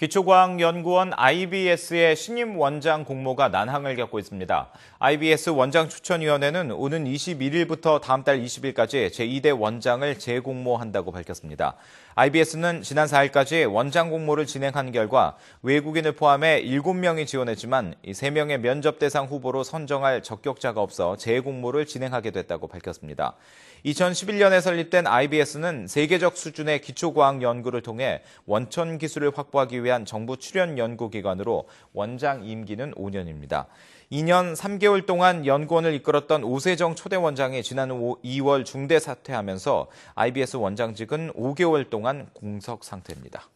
기초과학연구원 IBS의 신임 원장 공모가 난항을 겪고 있습니다. IBS 원장 추천위원회는 오는 21일부터 다음 달 20일까지 제2대 원장을 재공모한다고 밝혔습니다. IBS는 지난 4일까지 원장 공모를 진행한 결과 외국인을 포함해 7명이 지원했지만 3명의 면접 대상 후보로 선정할 적격자가 없어 재공모를 진행하게 됐다고 밝혔습니다. 2011년에 설립된 IBS는 세계적 수준의 기초과학 연구를 통해 원천 기술을 확보하기 위해 위한 정부 출연 연구기관으로 원장 임기는 5년입니다. 2년 3개월 동안 연구원을 이끌었던 오세정 초대 원장이 지난 2월 중대 사퇴하면서 IBS 원장직은 5개월 동안 공석 상태입니다.